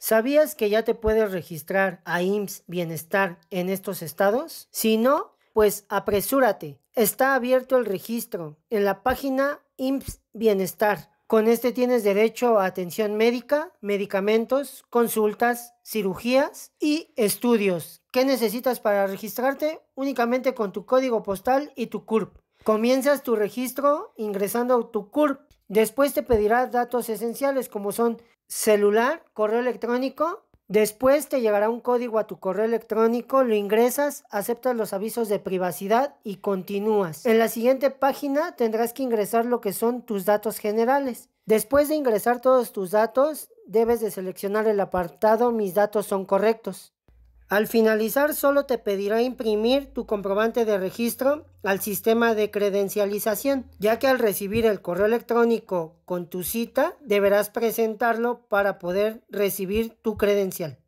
¿Sabías que ya te puedes registrar a IMSS Bienestar en estos estados? Si no, pues apresúrate. Está abierto el registro en la página IMSS Bienestar. Con este tienes derecho a atención médica, medicamentos, consultas, cirugías y estudios. ¿Qué necesitas para registrarte? Únicamente con tu código postal y tu CURP. Comienzas tu registro ingresando a tu CURP Después te pedirá datos esenciales como son celular, correo electrónico. Después te llegará un código a tu correo electrónico, lo ingresas, aceptas los avisos de privacidad y continúas. En la siguiente página tendrás que ingresar lo que son tus datos generales. Después de ingresar todos tus datos, debes de seleccionar el apartado Mis datos son correctos. Al finalizar, solo te pedirá imprimir tu comprobante de registro al sistema de credencialización, ya que al recibir el correo electrónico con tu cita, deberás presentarlo para poder recibir tu credencial.